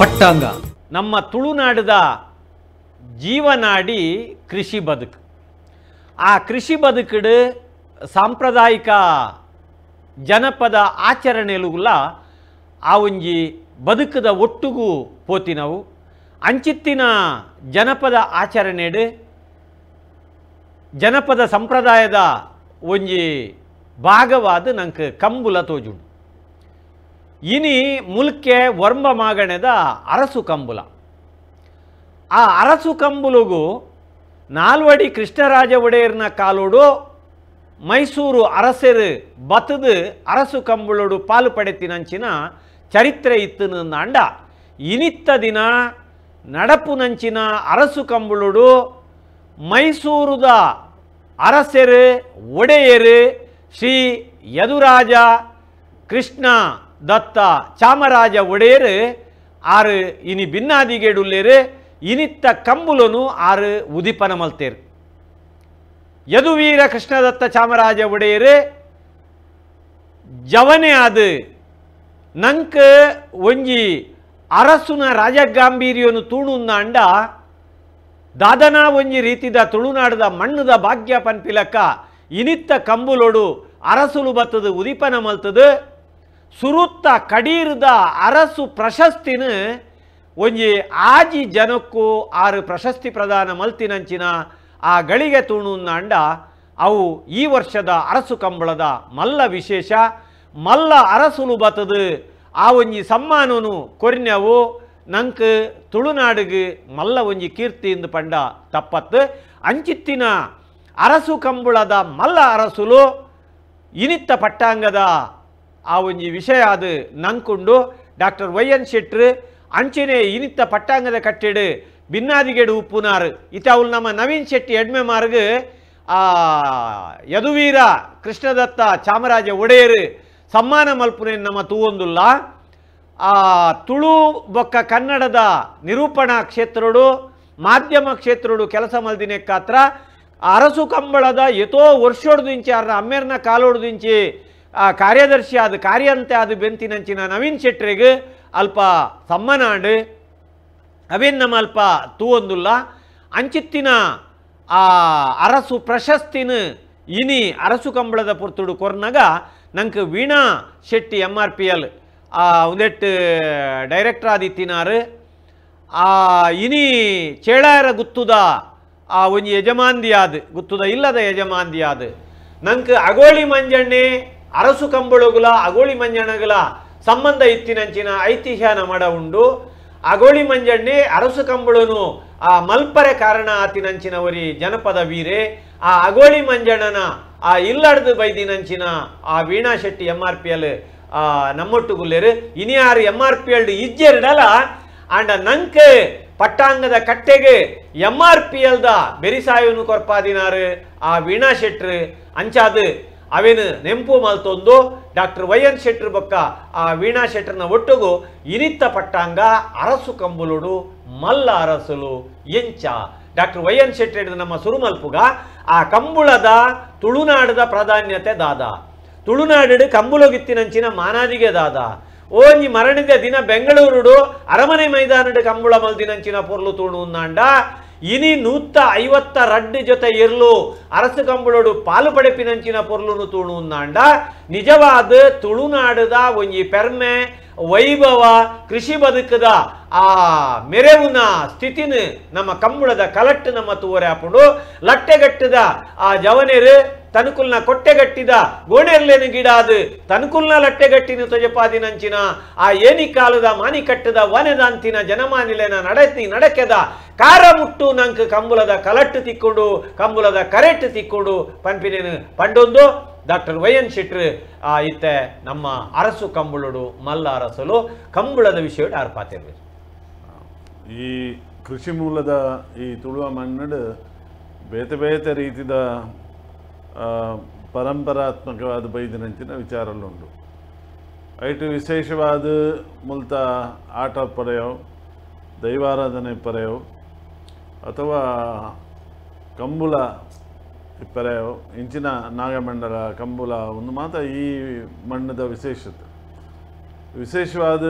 ಪಟ್ಟಾಂಗ ನಮ್ಮ ತುಳುನಾಡದ ಜೀವನಾಡಿ ಕೃಷಿ ಬದುಕು ಆ ಕೃಷಿ ಬದುಕಡು ಸಾಂಪ್ರದಾಯಿಕ ಜನಪದ ಆಚರಣೆಲುಗುಲ್ಲ ಆ ಒಂಜಿ ಬದುಕದ ಒಟ್ಟುಗೂ ಪೋತಿನವು ಅಂಚಿತ್ತಿನ ಜನಪದ ಆಚರಣೆಡು ಜನಪದ ಸಂಪ್ರದಾಯದ ಒಂಜಿ ಭಾಗವಾದ ನಂಗೆ ಕಂಬುಲ ತೋಜುಂಡು ಇನಿ ಮುಲ್ಕೆ ವರ್ಮ ಮಾಗಣೆದ ಅರಸು ಕಂಬುಲ ಆ ಅರಸು ಕಂಬುಲುಗು ನಾಲ್ವಡಿ ಕೃಷ್ಣರಾಜ ಒಡೆಯರ್ನ ಕಾಲೋಡು ಮೈಸೂರು ಅರಸರು ಬತದು ಅರಸು ಕಂಬುಳೋಡು ಪಾಲು ಪಡೆತಿನಂಚಿನ ಚರಿತ್ರೆ ಇತ್ತು ಅಂಡ ಇನಿತ್ತ ದಿನ ನಡಪು ನಂಚಿನ ಅರಸು ಕಂಬುಳುಡು ಮೈಸೂರುದ ಅರಸರು ಒಡೆಯರು ಶ್ರೀ ಯದುರಾಜ ಕೃಷ್ಣ ದತ್ತ ಚಾಮರಾಜ சாமராஜ ஒடேரு ಇನಿ இனி ಇನಿತ್ತ ಇನಿತ್ತ கம்புலனு ಉದಿಪನ உதிப்பனமல்தேர் ಯದು ವೀರ ಕೃಷ್ಣದತ್ತ ಚಾಮರಾಜ ಒಡೆಯರ್ ಜವನೆ ಆದ ನಂಕ ಒಂಜಿ ಅರಸುನ ರಾಜಗಾಂಭೀರ್ಯನು ತೂಣುಂದ ಅಂಡ ದಾದನ ಒಂಜಿ ರೀತಿದ ತುಳುನಾಡದ ಮಣ್ಣುದ ಭಾಗ್ಯ ಪನ್ಪಿಲಕ್ಕ ಇನಿತ್ತ ಕಂಬುಲೊಡು ಅರಸುಲು ಬತ್ತದು ಉದಿಪನ ಮಲ್ತದು ಸುರುತ್ತ ಕಡೀರ್ದ ಅರಸು ಪ್ರಶಸ್ತಿನ ಒಂಜಿ ಆಜಿ ಜನಕ್ಕೂ ಆರು ಪ್ರಶಸ್ತಿ ಪ್ರದಾನ ಮಲ್ತಿನಂಚಿನ ಆ ಗಳಿಗೆ ತೂಣುನ್ನ ಅಂಡ ಅವು ಈ ವರ್ಷದ ಅರಸು ಕಂಬಳದ ಮಲ್ಲ ವಿಶೇಷ ಮಲ್ಲ ಅರಸುಲು ಬತದು ಆ ಒಂಜಿ ಸಮ್ಮಾನನು ಕೊರಿನವು ನಂಕು ತುಳುನಾಡುಗೆ ಮಲ್ಲ ಒಂಜಿ ಕೀರ್ತಿ ಎಂದು ಪಂಡ ತಪ್ಪತ್ತು ಅಂಚಿತ್ತಿನ ಅರಸು ಕಂಬಳದ ಮಲ್ಲ ಅರಸುಲು ಇನಿತ್ತ ಪಟ್ಟಾಂಗದ ಆ ಒಂಜಿ ವಿಷಯ ಅದು ನಂದ್ಕೊಂಡು ಡಾಕ್ಟರ್ ವೈ ಎನ್ ಶೆಟ್ರ್ ಅಂಚೆನೆ ಇನಿತ್ತ ಪಟ್ಟಾಂಗದ ಕಟ್ಟೆಡು ಬಿನ್ನಾದಿಗೆಡು ಉಪ್ಪುನಾರು ಇತಾವುಲ್ ನಮ್ಮ ನವೀನ್ ಶೆಟ್ಟಿ ಎಡ್ಮೆ ಮಾರ್ಗ ಆ ಯದುವೀರ ಕೃಷ್ಣದತ್ತ ಚಾಮರಾಜ ಒಡೆಯರು ಸಮ್ಮಾನ ಮಲ್ಪುನೆ ನಮ್ಮ ತೂವೊಂದುಲ್ಲ ಆ ತುಳು ಬೊಕ್ಕ ಕನ್ನಡದ ನಿರೂಪಣಾ ಕ್ಷೇತ್ರಡು ಮಾಧ್ಯಮ ಕ್ಷೇತ್ರಡು ಕೆಲಸ ಮಲ್ದಿನೇ ಕಾತ್ರ ಅರಸು ಕಂಬಳದ ಎತೋ ವರ್ಷೊಡ್ದಿಂಚಿ ಅರ್ನ ಅಮ್ಮೇರ್ನ ಕಾಲೋಡ್ದಿಂಚಿ ಆ ಕಾರ್ಯದರ್ಶಿ ಆದ ಕಾರ್ಯಂತೆ ಅದು ಬೆಂತಿನಂಚಿನ ನವೀನ್ ಶೆಟ್ರಿಗೆ ಅಲ್ಪ ಸಮ್ಮನಾಡು ಅವೇನ್ ನಮ್ಮ ಅಲ್ಪ ತೂವೊಂದುಲ್ಲ ಅಂಚಿತ್ತಿನ ಆ ಅರಸು ಪ್ರಶಸ್ತಿನ ಇನಿ ಅರಸು ಕಂಬಳದ ಪುರ್ತುಡು ಕೊರ್ನಾಗ ನಂಗೆ Veena Shetty M R P L ಒಂದೆಟ್ಟು ಡೈರೆಕ್ಟರ್ ಆದಿತ್ತಿನಾರು ಇನಿ ಚೇಳಾಯರ ಗುತ್ತುದ ಆ ಒಂಜಿ ಯಜಮಾಂದಿಯಾದ ಗುತ್ತುದ ಇಲ್ಲದ ಯಜಮಾಂದಿಯಾದ ನಂಗೆ ಅಗೋಳಿ ಮಂಜಣ್ಣೆ ಅರಸು ಕಂಬಳುಗಳ ಅಗೋಳಿ ಮಂಜಣಗಳ ಸಂಬಂಧ ಇತ್ತಿನಂಚಿನ ಐತಿಹ್ಯನ ಮಡ ಉಂಡು ಅಗೋಳಿ ಮಂಜಣ್ಣೆ ಅರಸು ಕಂಬಳನು ಆ ಮಲ್ಪರೆ ಕಾರಣ ಆತಿನಂಚಿನವರಿ ಜನಪದ ವೀರೆ ಆ ಅಗೋಳಿ ಮಂಜಣ್ಣನ ಆ ಇಲ್ಲಡ್ದು ಬೈದಿನಂಚಿನ ಆ Veena Shetty M R P L ನಮ್ಮೊಟ್ಟುಗುಲ್ಲೇರು ಯಾರು ಎಮ್ ಆರ್ ಪಿ ಎಲ್ ಇಜ್ಜೆರಡಲ್ಲ ಅಂಡ ನಂಕೆ ಪಟ್ಟಾಂಗದ ಕಟ್ಟೆಗೆ ಎಮ್ ಆರ್ ಪಿ ಎಲ್ದ ಬೆರಿಸಾಯುನು ಕೊರ್ಪಾದಿನಾರು ಆ ವೀಣಾ ಶೆಟ್ರು ಅಂಚಾದು ಅವೇನು ನೆಂಪು ಮಲ್ತೊಂದು ಡಾಕ್ಟರ್ ವೈ ಎನ್ ಶೆಟ್ಟರ್ ಬಕ್ಕ ಆ ವೀಣಾ ಶೆಟ್ಟರ್ನ ಒಟ್ಟುಗು ಇನಿತ್ತ ಪಟ್ಟಾಂಗ ಅರಸು ಕಂಬುಲುಡು ಮಲ್ಲ ಅರಸಲು ಎಂಚ ಡಾಕ್ಟರ್ ವೈ ಎನ್ ಹಿಡಿದ ನಮ್ಮ ಸುರುಮಲ್ಪುಗ ಆ ಕಂಬುಳದ ತುಳುನಾಡದ ಪ್ರಾಧಾನ್ಯತೆ ದಾದ ತುಳುನಾಡು ಕಂಬುಳಗಿತ್ತಿನಂಚಿನ ಮಾನಾದಿಗೆ ದಾದ ಓನಿ ಮರಣದ ದಿನ ಬೆಂಗಳೂರುಡು ಅರಮನೆ ಮೈದಾನಡು ಕಂಬುಳ ಮಲ್ದಿನಂಚಿನ ಪೊರ್ಲು ತುಳು ಉನ್ನಾಂಡ ఇని నూత ఐవత్త రడ్డు జೊತೆ ಇರ್ಲು ಅರಸು ಕಂಬಳೋಡು ಪಾಲು ಪಡೆಪಿನಂಚಿನ ಪೊರ್ಲುನು ತೂಣುಂದಾಂಡ ನಿಜವಾದ ತುಳುನಾಡದ ಒಂಜಿ ಪೆರ್ಮೆ ವೈಭವ ಕೃಷಿ ಬದುಕದ ಆ ಮೆರೆವುನ ಸ್ಥಿತಿನ ನಮ್ಮ ಕಂಬಳದ ಕಲಟ್ಟು ನಮ್ಮ ತೂವರೆ ಹಾಕೊಂಡು ಲಟ್ಟೆಗಟ್ಟದ ಆ ಜವನೇರು ತನಕುಲ್ನ ಕೊಟ್ಟೆಗಟ್ಟಿದ ಗಿಡ ಅದು ತನಕುಲ್ನ ಲಟ್ಟೆಗಟ್ಟಿನ ನಂಚಿನ ಆ ಏನಿ ಕಾಲದ ಮಾನಿ ಕಟ್ಟದ ವನೆದಂತಿನ ಜನಮಾನಿಲೆನ ನಡತಿ ನಡಕೆದ ಕಾರ ಮುಟ್ಟು ನಂಕು ಕಂಬುಲದ ಕಲಟ್ಟು ತಿಕ್ಕೊಂಡು ಕಂಬುಲದ ಕರೆಟ್ಟು ತಿಕ್ಕೊಂಡು ಪಂಪಿನೇನು ಪಂಡೊಂದು ಡಾಕ್ಟರ್ ವೈ ಎನ್ ಆ ಇತ್ತೆ ನಮ್ಮ ಅರಸು ಕಂಬುಳುಡು ಮಲ್ಲ ಅರಸಲು ಕಂಬುಳದ ವಿಷಯ ಆರ್ಪಾತಿರ್ಬೇಕು ಈ ಕೃಷಿ ಮೂಲದ ಈ ತುಳುವ ಮಣ್ಣು ಬೇತೆ ಬೇತೆ ರೀತಿಯ ಪರಂಪರಾತ್ಮಕವಾದ ಬೈದಿನಂಚಿನ ವಿಚಾರಲ್ಲುಂಡು ಐಟು ವಿಶೇಷವಾದ ಮುಲ್ತ ಆಟ ಪಡೆಯೋ ದೈವಾರಾಧನೆ ಪರೆಯೋ ಅಥವಾ ಕಂಬುಲ ಪರೆಯೋ ಇಂಚಿನ ನಾಗಮಂಡಲ ಕಂಬುಲ ಒಂದು ಮಾತ್ರ ಈ ಮಣ್ಣದ ವಿಶೇಷತೆ ವಿಶೇಷವಾದ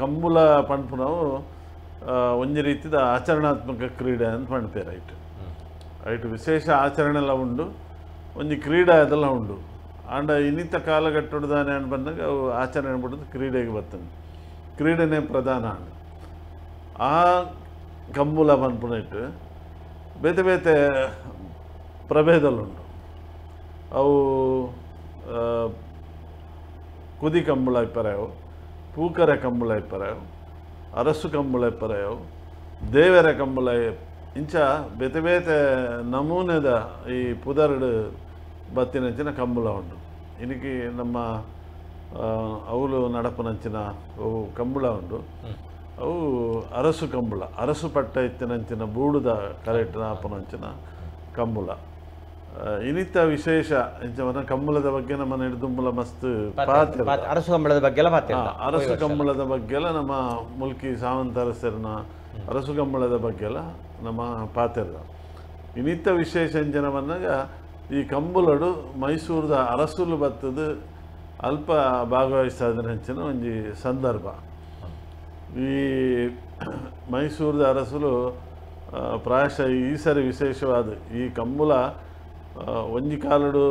ಕಂಬುಲ ಪಂಪು ನಾವು ಒಂದು ರೀತಿಯ ಆಚರಣಾತ್ಮಕ ಕ್ರೀಡೆ ಅಂತ ಮಾಡ್ತೇವೆ ಐಟು ಐಟು ವಿಶೇಷ ಆಚರಣೆಲ್ಲ ಉಂಡು ಒಂದು ಕ್ರೀಡೆ ಅದೆಲ್ಲ ಉಂಡು ಆಂಡ ಇನ್ನಿತ ಕಾಲಗಟ್ಟುದಾನೆ ಅಂತ ಬಂದಾಗ ಅವು ಆಚರಣೆ ಬಿಡೋದು ಕ್ರೀಡೆಗೆ ಬರ್ತಾನೆ ಕ್ರೀಡೆನೇ ಪ್ರಧಾನ ಅಂಡ ಆ ಕಂಬುಲ ಬಂದ್ಬಿಟ್ಟು ಬೇತೆ ಬೇತೆ ಪ್ರಭೇದಲ್ಲುಂಡು ಅವು ಕುದಿ ಕಂಬುಳ ಇಪ್ಪರೆಯವು ಪೂಕರ ಕಂಬಳ ಇಪ್ಪರೆಯವು ಅರಸು ಕಂಬುಳ ಇಪ್ಪರೆಯವು ದೇವರ ಕಂಬಳ ಇಂಚ ಬೇತೆ ಬೇತೆ ನಮೂನೆದ ಈ ಪುದರ್ಡ್ ಬತ್ತಿನಂಚಿನ ಕಂಬುಲ ಉಂಡು ಇನ್ಕಿ ನಮ್ಮ ಅವಲು ನಡಪನಂಚಿನ ಅವು ಕಂಬುಳ ಉಂಡು ಅವು ಅರಸು ಕಂಬುಳ ಅರಸು ಪಟ್ಟ ಇತ್ತಿನಂಚಿನ ಬೂಡುದ ಕರೆಕ್ಟ್ನ ಅಪ್ಪನಂಚಿನ ಕಂಬುಳ ಇನಿತ ವಿಶೇಷ ಕಂಬಳದ ಬಗ್ಗೆ ನಮ್ಮ ನೆಡದುಂಬಲ ಮಸ್ತ್ ಅರಸು ಕಂಬಳದ ಬಗ್ಗೆ ಅರಸು ಕಂಬಳದ ಬಗ್ಗೆ ನಮ್ಮ ಮುಲ್ಕಿ ಸಾವಂತ ಅರಸರನ್ನ ಅರಸುಗಂಬಳದ ಬಗ್ಗೆ ಎಲ್ಲ ನಮ್ಮ ಪಾತ್ರದ ಇನ್ನಿತ್ತ ವಿಶೇಷಂಜನ ಬಂದಾಗ ಈ ಕಂಬುಲಡು ಮೈಸೂರದ ಅರಸುಲು ಬತ್ತದ ಅಲ್ಪ ಭಾಗವಹಿಸ್ತಾ ಇದ್ರೆ ಒಂದು ಸಂದರ್ಭ ಈ ಮೈಸೂರದ ಅರಸುಲು ಪ್ರಾಯಶ ಈ ಸರಿ ವಿಶೇಷವಾದ ಈ ಕಂಬುಲ ಒಂಜಿ ಕಾಲಡು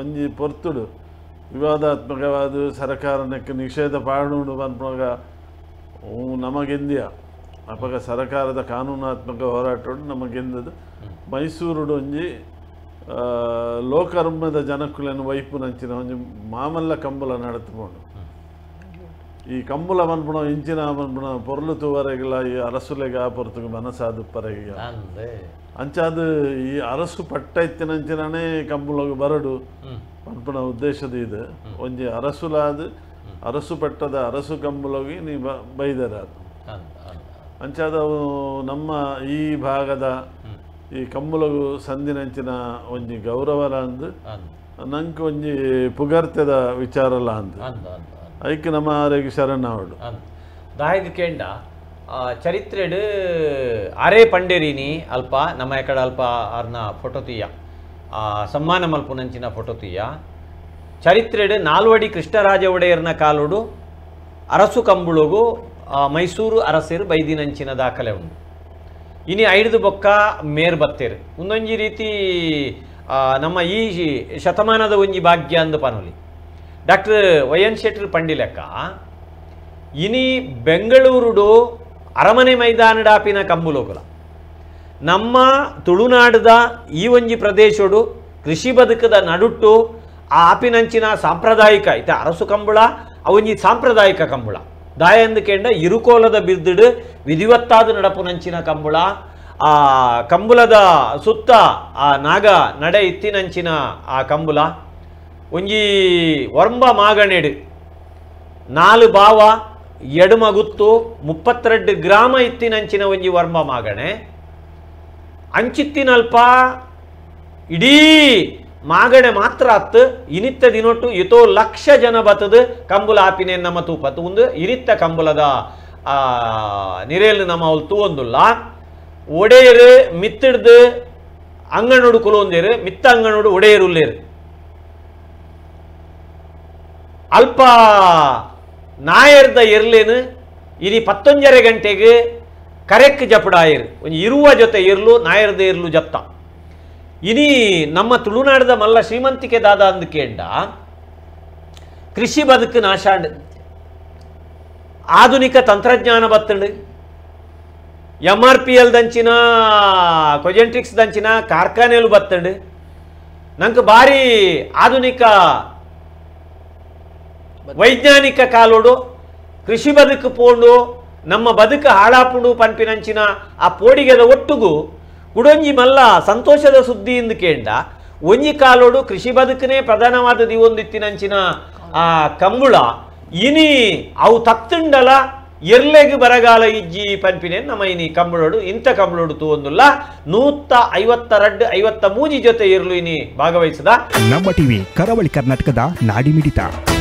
ಒಂಜಿ ಪೊರ್ತುಡು ವಿವಾದಾತ್ಮಕವಾದ ಸರ್ಕಾರನಕ್ಕೆ ನಿಷೇಧ ಪಾಡು ಬಂದಾಗ ನಮಗೆಂದಿಯ ಅಪಗ ಸರಕಾರದ ಕಾನೂನಾತ್ಮಕ ಹೋರಾಟ ನಮಗೆಂದದು ಮೈಸೂರು ಒಂಜಿ ಲೋಕರ್ಮದ ವೈಪು ನಂಚಿನ ಒಂಜಿ ಮಾಮಲ್ಲ ಕಂಬಲ ನಡೆದುಕೊಂಡು ಈ ಕಂಬಲ ಮನ್ಪುಣ ಇಂಚಿನ ಮನ್ಪುಣ ಪೊರ್ಲು ತೂವರೆಗಿಲ್ಲ ಈ ಅರಸುಲೆಗೆ ಆ ಪೊರ್ತುಗೆ ಮನಸ್ಸಾದು ಪರೆಗಿಲ್ಲ ಈ ಅರಸು ಪಟ್ಟ ಇತ್ತಿನಂಚಿನೇ ಕಂಬುಲಗೆ ಬರಡು ಮನ್ಪುಣ ಉದ್ದೇಶದ ಇದು ಒಂಜಿ ಅರಸುಲಾದ ಅರಸು ಪಟ್ಟದ ಅರಸು ಕಂಬುಲಗಿ ನೀ ಬೈದರಾದ ಅಂಚಾದವು ನಮ್ಮ ಈ ಭಾಗದ ಈ ಕಂಬುಲಗು ಸಂದಿನಂಚಿನ ಒಂಜಿ ಗೌರವ ಅಂದು ನಂಗೆ ಒಂಜಿ ಪುಗರ್ತದ ಅಲ್ಲ ಅಂದು ಐಕ್ ನಮ್ಮ ಆರೋಗ್ಯ ಶರಣ ಅವಳು ದಾಯದ ಕೇಂಡ ಚರಿತ್ರೆಡು ಅರೆ ಪಂಡೇರಿನಿ ಅಲ್ಪ ನಮ್ಮ ಎಕಡೆ ಅಲ್ಪ ಅರ್ನ ಫೋಟೋ ತೀಯ ಸಮ್ಮಾನ ಮಲ್ಪುನಂಚಿನ ಫೋಟೋ ತೀಯ ಚರಿತ್ರೆಡು ನಾಲ್ವಡಿ ಕೃಷ್ಣರಾಜ ಒಡೆಯರ್ನ ಕಾಲುಡು ಅರಸು ಕಂಬುಳುಗು ಮೈಸೂರು ಅರಸರು ಬೈದಿನಂಚಿನ ದಾಖಲೆ ಉಂಡು ಇನಿ ಐದು ಬೊಕ್ಕ ಮೇರ್ ಬತ್ತೇರು ಉಂದೊಂಜಿ ರೀತಿ ನಮ್ಮ ಈ ಶತಮಾನದ ಒಂಜಿ ಭಾಗ್ಯ ಅಂದು ಪನೋಲಿ ಡಾಕ್ಟರ್ ವೈ ಎನ್ ಶೆಟ್ರ್ ಪಂಡಿಲೆಕ್ಕ ಇನಿ ಬೆಂಗಳೂರುಡು ಅರಮನೆ ಮೈದಾನಡಾಪಿನ ಕಂಬುಲೋಕುಲ ನಮ್ಮ ತುಳುನಾಡದ ಈ ಒಂಜಿ ಪ್ರದೇಶಡು ಕೃಷಿ ಬದುಕದ ನಡುಟ್ಟು ಆ ಆಪಿನಂಚಿನ ಸಾಂಪ್ರದಾಯಿಕ ಇತ ಅರಸು ಕಂಬುಳ ಅವೊಂಜಿ ಸಾಂಪ್ರದಾಯಿಕ ಕಂಬುಳ தாயந்து ಕೇಂದ ಇರುಕೋಲದ ಬಿರ್ದಿಡು ವಿಧಿವತ್ತಾದ ನಡಪು ನಂಚಿನ ಕಂಬುಳ ಆ ಕಂಬುಲದ ಸುತ್ತ ಆ ನಾಗ ನಡೆ ಇತ್ತಿನಂಚಿನ ಆ ಕಂಬುಲ ಒಂಜಿ ಒರ್ಂಬ ಮಾಗಣೆಡು ನಾಲು ಬಾವ ಎಡುಮಗುತ್ತು ಮುಪ್ಪತ್ತೆರಡು ಗ್ರಾಮ ಇತ್ತಿನಂಚಿನ ಒಂಜಿ ವರ್ಂಬ ಮಾಗಣೆ ಅಂಚಿತ್ತಿನಲ್ಪ ಇಡೀ ಮಾಗಡೆ ಮಾತ್ರ ಅತ್ತ ಇನಿತ್ತ ದಿನೊಟ್ಟು ಎತೋ ಲಕ್ಷ ಜನ ಬತದ ಕಂಬುಲ ಆಪಿನೇ ನಮ್ಮ ತೂಪತ್ ಒಂದು ಇನಿತ್ತ ಕಂಬುಲದ ಆ ನಿರೇಲ್ ನಮ್ಮ ಅವಳು ತೂವೊಂದುಲ್ಲ ಒಡೆಯರು ಮಿತ್ತಿಡ್ದು ಅಂಗನೋಡು ಕುಲೊಂದೇರು ಮಿತ್ತ ಅಂಗನೋಡು ಒಡೆಯರು ಅಲ್ಪ ನಾಯರ್ದ ಇರ್ಲೇನು ಇನಿ ಪತ್ತೊಂಜರೆ ಗಂಟೆಗೆ ಕರೆಕ್ ಜಪಡಾಯರು ಒಂಜಿ ಇರುವ ಜೊತೆ ಇರ್ಲು ನಾಯರ್ದ ಇರ್ಲು ಜಪ್ತ ಇ ನಮ್ಮ ತುಳುನಾಡದ ಮಲ್ಲ ಶ್ರೀಮಂತಿಕೆ ದಾದಾ ಕೇಂಡ ಕೃಷಿ ಬದುಕು ನಾಶಾಂಡ ಆಧುನಿಕ ತಂತ್ರಜ್ಞಾನ ಬತ್ತಡು ಎಂಆರ್ಪಿಎಲ್ ಎಲ್ ದಂಚಿನ ಕಾರ್ಖಾನೆ ಬತ್ತಡು ನನಗೆ ಭಾರಿ ಆಧುನಿಕ ವೈಜ್ಞಾನಿಕ ಕಾಲೋಡು ಕೃಷಿ ಬದುಕು ಪೋಂಡೋ ನಮ್ಮ ಬದುಕು ಹಾಡಾಪುಡು ಪನ್ಪಿನಂಚಿನ ಆ ಪೋಡಿಗೆದ ಒಟ್ಟುಗೂ ಕುಡೊಂಜಿ ಮಲ್ಲ ಸಂತೋಷದ ಸುದ್ದಿ ಎಂದು ಕೇಂಡ ಒಂಜಿ ಕಾಲೋಡು ಕೃಷಿ ಬದುಕನೇ ಪ್ರಧಾನವಾದ ದಿವೊಂದಿತ್ತಿನಂಚಿನ ಆ ಕಂಬುಳ ಇನಿ ಅವು ತತ್ತುಂಡಲ ಎರ್ಲೆಗೆ ಬರಗಾಲ ಇಜ್ಜಿ ಪನ್ಪಿನೇ ನಮ್ಮ ಇನಿ ಕಂಬಳೋಡು ಇಂಥ ಕಂಬಳೋಡು ತೂವೊಂದುಲ್ಲ ನೂತ ಐವತ್ತ ರಡ್ ಐವತ್ತ ಮೂಜಿ ಜೊತೆ ಇರ್ಲು ಇನಿ ಭಾಗವಹಿಸದ ನಮ್ಮ ಟಿವಿ ಕರಾವಳಿ ಕರ್ನಾಟಕದ ನಾಡಿ ಮಿಡಿತ